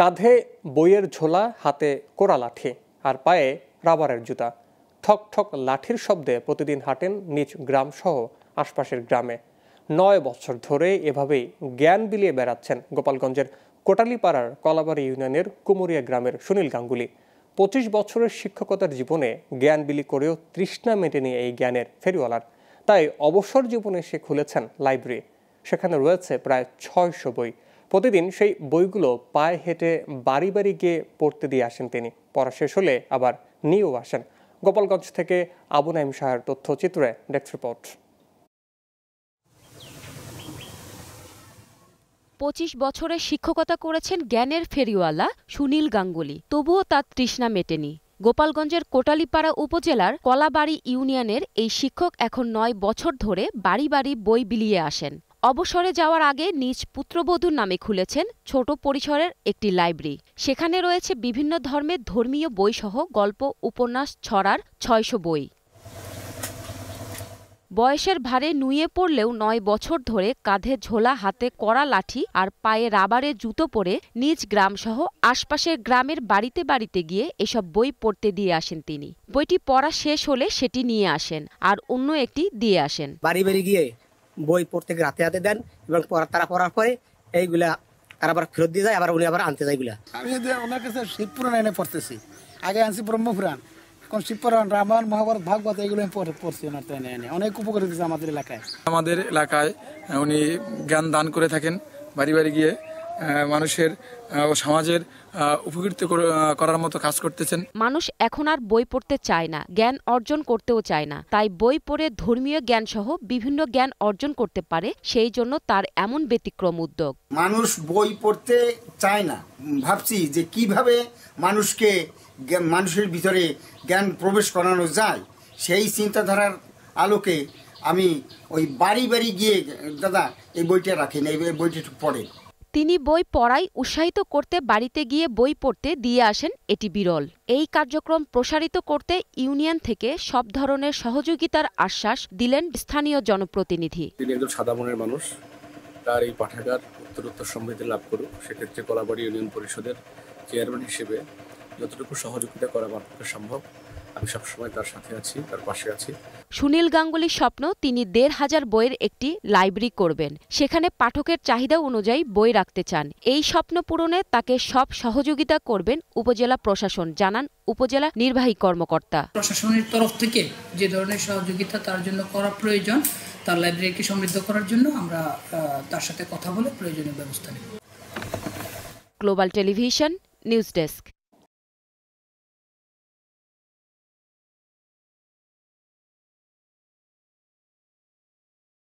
কাঁধে বইয়ের ঝোলা হাতে কোরা লাঠি আর পায়ে রাবারের জুতা ঠক ঠক লাঠির শব্দে প্রতিদিন হাঁটেন নিজ গ্রামসহ আশপাশের গ্রামে নয় বছর ধরে এভাবেই জ্ঞান বিলিয়ে বেড়াচ্ছেন গোপালগঞ্জের কোটালিপাড়ার কলাবাড়ি ইউনিয়নের কুমুরিয়া গ্রামের সুনীল গাঙ্গুলি পঁচিশ বছরের শিক্ষকতার জীবনে জ্ঞান বিলি করেও তৃষ্ণা মেটেনি এই জ্ঞানের ফেরিওয়ালার তাই অবসর জীবনে সে খুলেছেন লাইব্রেরি সেখানে রয়েছে প্রায় ছয়শো বই প্রতিদিন সেই বইগুলো পায়ে হেঁটে বাড়ি বাড়ি গিয়ে পড়তে দিয়ে আসেন তিনি পড়া শেষ হলে আবার নিয়েও আসেন গোপালগঞ্জ থেকে আবু নাইম শাহের তথ্যচিত্রে ডেস্ক রিপোর্ট পঁচিশ বছরে শিক্ষকতা করেছেন জ্ঞানের ফেরিওয়ালা সুনীল গাঙ্গুলি তবুও তার তৃষ্ণা মেটেনি গোপালগঞ্জের কোটালিপাড়া উপজেলার কলাবাড়ি ইউনিয়নের এই শিক্ষক এখন নয় বছর ধরে বাড়ি বাড়ি বই বিলিয়ে আসেন অবসরে যাওয়ার আগে নিজ পুত্রবধূর নামে খুলেছেন ছোট পরিসরের একটি লাইব্রেরি সেখানে রয়েছে বিভিন্ন ধর্মের ধর্মীয় বইসহ গল্প উপন্যাস ছড়ার ছয়শ বই বয়সের ভারে নুয়ে পড়লেও নয় বছর ধরে কাঁধে ঝোলা হাতে কড়া লাঠি আর পায়ে রাবারে জুতো পরে নিজ গ্রামসহ আশপাশের গ্রামের বাড়িতে বাড়িতে গিয়ে এসব বই পড়তে দিয়ে আসেন তিনি বইটি পড়া শেষ হলে সেটি নিয়ে আসেন আর অন্য একটি দিয়ে আসেন বাড়ি বাড়ি গিয়ে বই প্রত্যেক রাতে হাতে দেন এবং তারা পড়ার পরে এইগুলা তারা আবার ফেরত দিয়ে যায় আবার উনি আবার আনতে যায় এগুলা আমি যদি ওনার কাছে শিবপুরাণ এনে পড়তেছি আগে আনছি ব্রহ্মপুরাণ এখন শিবপুরাণ রামায়ণ মহাভারত ভাগবত এগুলো আমি পড়ছি ওনার তো এনে এনে অনেক উপকার হয়েছে আমাদের এলাকায় আমাদের এলাকায় উনি জ্ঞান দান করে থাকেন বাড়ি বাড়ি গিয়ে মানুষের ও সমাজের উপকৃত করার মতো কাজ করতেছেন মানুষ এখন আর বই পড়তে চায় না জ্ঞান অর্জন করতেও চায় না তাই বই পড়ে ধর্মীয় জ্ঞান সহ বিভিন্ন জ্ঞান অর্জন করতে পারে সেই জন্য তার এমন ব্যতিক্রম উদ্যোগ মানুষ বই পড়তে চায় না ভাবছি যে কিভাবে মানুষকে মানুষের ভিতরে জ্ঞান প্রবেশ করানো যায় সেই চিন্তাধারার আলোকে আমি ওই বাড়ি বাড়ি গিয়ে দাদা এই বইটা রাখি না এই বইটা একটু পড়ে তিনি বই পড়াই উৎসাহিত করতে বাড়িতে গিয়ে বই পড়তে দিয়ে আসেন এটি বিরল এই কার্যক্রম প্রসারিত করতে ইউনিয়ন থেকে সব ধরনের সহযোগিতার আশ্বাস দিলেন স্থানীয় জনপ্রতিনিধি তিনি একজন সাদা মনের মানুষ তার এই পাঠাগার উত্তরোত্তর সমৃদ্ধি লাভ করুক সেক্ষেত্রে কলাবাড়ি ইউনিয়ন পরিষদের চেয়ারম্যান হিসেবে যতটুকু সহযোগিতা করা সম্ভব আমি সবসময় তার সাথে আছি তার পাশে আছি সুনীল গাঙ্গুলির স্বপ্ন তিনি দেড় হাজার বইয়ের একটি লাইব্রেরি করবেন সেখানে পাঠকের চাহিদা অনুযায়ী বই রাখতে চান এই স্বপ্ন পূরণে তাকে সব সহযোগিতা করবেন উপজেলা প্রশাসন জানান উপজেলা নির্বাহী কর্মকর্তা প্রশাসনের তরফ থেকে যে ধরনের সহযোগিতা তার জন্য করা প্রয়োজন তার লাইব্রেরিকে সমৃদ্ধ করার জন্য আমরা তার সাথে কথা বলে প্রয়োজনীয় ব্যবস্থা নেব গ্লোবাল টেলিভিশন নিউজ ডেস্ক